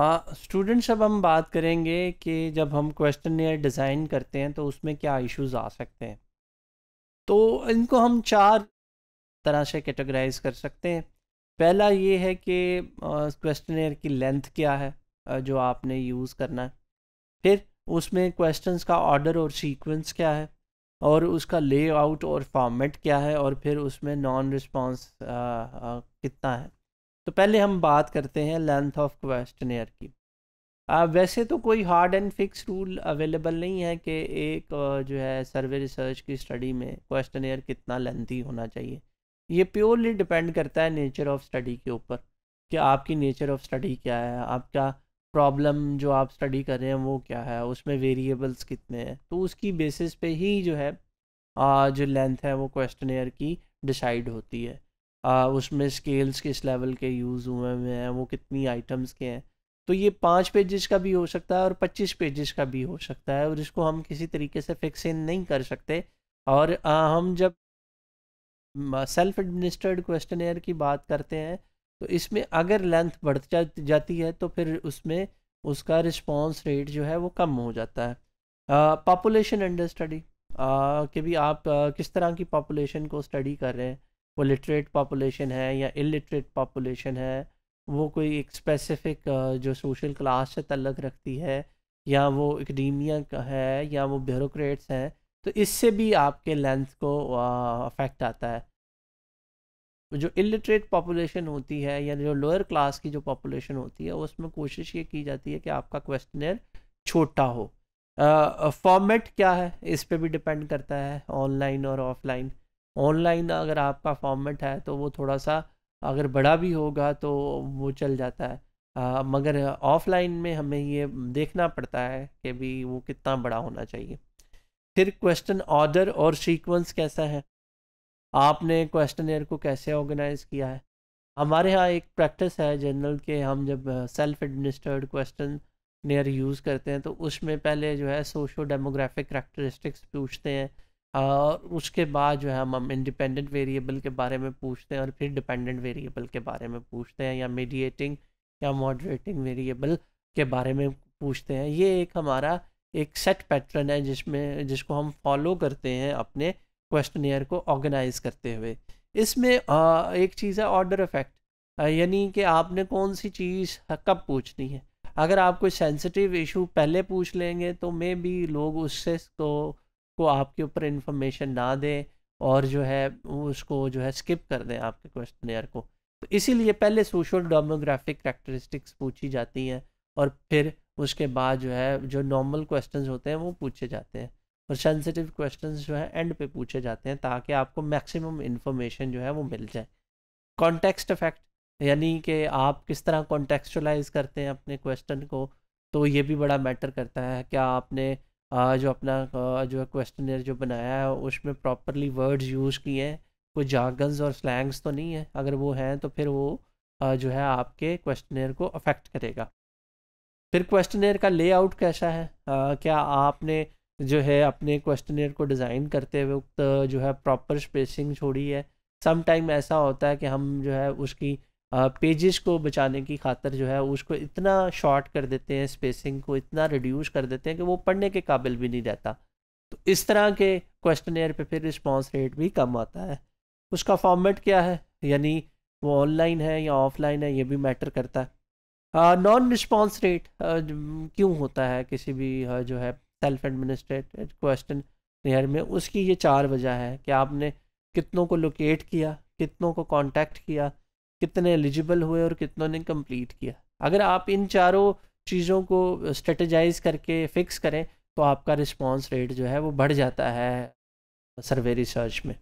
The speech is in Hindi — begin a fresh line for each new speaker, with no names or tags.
स्टूडेंट्स अब हम बात करेंगे कि जब हम क्वेश्चन डिज़ाइन करते हैं तो उसमें क्या इश्यूज आ सकते हैं तो इनको हम चार तरह से कैटेगराइज कर सकते हैं पहला ये है कि क्वेश्चन की लेंथ क्या है जो आपने यूज़ करना है फिर उसमें क्वेश्चंस का ऑर्डर और सीक्वेंस क्या है और उसका लेआउट और फॉर्मेट क्या है और फिर उसमें नॉन रिस्पॉन्स कितना है तो पहले हम बात करते हैं लेंथ ऑफ क्वेश्चन की आ, वैसे तो कोई hard and fix rule available नहीं है कि एक जो है सर्वे रिसर्च की स्टडी में क्वेश्चन कितना लेंथी होना चाहिए ये प्योरली डिपेंड करता है नेचर ऑफ स्टडी के ऊपर कि आपकी नेचर ऑफ स्टडी क्या है आपका प्रॉब्लम जो आप स्टडी कर रहे हैं वो क्या है उसमें वेरिएबल्स कितने हैं तो उसकी बेसिस पे ही जो है आ, जो लेंथ है वो क्वेश्चन की डिसाइड होती है आ, उसमें स्केल्स किस लेवल के यूज़ हुए हुए हैं वो कितनी आइटम्स के हैं तो ये पाँच पेजेस का भी हो सकता है और पच्चीस पेजेस का भी हो सकता है और इसको हम किसी तरीके से फिक्स इन नहीं कर सकते और आ, हम जब सेल्फ एडमिनिस्ट्रेड क्वेश्चन की बात करते हैं तो इसमें अगर लेंथ बढ़ जाती है तो फिर उसमें उसका रिस्पॉन्स रेट जो है वो कम हो जाता है पॉपुलेशन अंडर स्टडी कि भी आप आ, किस तरह की पॉपुलेशन को स्टडी कर रहे हैं वो लिटरेट पॉपुलेशन है या इलिटरेट पॉपुलेशन है वो कोई एक स्पेसिफिक जो सोशल क्लास से तलग रखती है या वो एकडीमिया का है या वो ब्यूरोक्रेट्स हैं तो इससे भी आपके लेंथ को अफेक्ट आता है जो इलिटरेट पॉपुलेशन होती है या जो लोअर क्लास की जो पॉपुलेशन होती है उसमें कोशिश ये की जाती है कि आपका क्वेश्चनर छोटा हो फॉर्मेट क्या है इस पर भी डिपेंड करता है ऑनलाइन और ऑफलाइन ऑनलाइन अगर आपका फॉर्मेट है तो वो थोड़ा सा अगर बड़ा भी होगा तो वो चल जाता है आ, मगर ऑफलाइन में हमें ये देखना पड़ता है कि भी वो कितना बड़ा होना चाहिए फिर क्वेश्चन ऑर्डर और सीक्वेंस कैसा है आपने क्वेश्चन को कैसे ऑर्गेनाइज़ किया है हमारे यहाँ एक प्रैक्टिस है जनरल के हम जब सेल्फ एडमिनिस्टर्ड क्वेश्चन यूज़ करते हैं तो उसमें पहले जो है सोशो डेमोग्राफिक करेक्टरिस्टिक्स पूछते हैं और उसके बाद जो है हम हम इंडिपेंडेंट वेरिएबल के बारे में पूछते हैं और फिर डिपेंडेंट वेरिएबल के बारे में पूछते हैं या मीडिएटिंग या मॉडरेटिंग वेरिएबल के बारे में पूछते हैं ये एक हमारा एक सेट पैटर्न है जिसमें जिसको हम फॉलो करते हैं अपने क्वेश्चन को ऑर्गेनाइज करते हुए इसमें एक चीज़ है ऑर्डर इफेक्ट यानी कि आपने कौन सी चीज़ कब पूछनी है अगर आप कोई सेंसिटिव इशू पहले पूछ लेंगे तो मे बी लोग उससे तो को आपके ऊपर इन्फॉर्मेशन ना दें और जो है उसको जो है स्किप कर दें आपके क्वेश्चन को तो इसीलिए पहले सोशल डोमोग्राफिक करेक्टरिस्टिक्स पूछी जाती हैं और फिर उसके बाद जो है जो नॉर्मल क्वेश्चन होते हैं वो पूछे जाते हैं और सेंसिटिव क्वेश्चन जो है एंड पे पूछे जाते हैं ताकि आपको मैक्सिमम इन्फॉर्मेशन जो है वो मिल जाए कॉन्टेक्स्ट इफेक्ट यानी कि आप किस तरह कॉन्टेक्चुलाइज करते हैं अपने क्वेश्चन को तो ये भी बड़ा मैटर करता है क्या आपने जो अपना जो क्वेश्चन जो बनाया है उसमें प्रॉपरली वर्ड्स यूज़ किए हैं कोई जागन्स और स्लैंग्स तो नहीं है अगर वो हैं तो फिर वो जो है आपके क्वेश्चन को अफेक्ट करेगा फिर क्वेश्चन का लेआउट कैसा है क्या आपने जो है अपने क्वेश्चन को डिज़ाइन करते वक्त जो है प्रॉपर स्पेसिंग छोड़ी है सम टाइम ऐसा होता है कि हम जो है उसकी पेजेस को बचाने की खातर जो है उसको इतना शॉर्ट कर देते हैं स्पेसिंग को इतना रिड्यूस कर देते हैं कि वो पढ़ने के काबिल भी नहीं रहता तो इस तरह के क्वेश्चन पे फिर रिस्पॉन्स रेट भी कम आता है उसका फॉर्मेट क्या है यानी वो ऑनलाइन है या ऑफलाइन है ये भी मैटर करता है नॉन रिस्पॉन्स रेट क्यों होता है किसी भी uh, जो है सेल्फ एडमिनिस्ट्रेटेड क्वेश्चन एयर में उसकी ये चार वजह है कि आपने कितनों को लोकेट किया कितनों को कॉन्टैक्ट किया कितने एलिजिबल हुए और कितनों ने कंप्लीट किया अगर आप इन चारों चीज़ों को स्ट्रेटजाइज करके फिक्स करें तो आपका रिस्पॉन्स रेट जो है वो बढ़ जाता है सर्वे रिसर्च में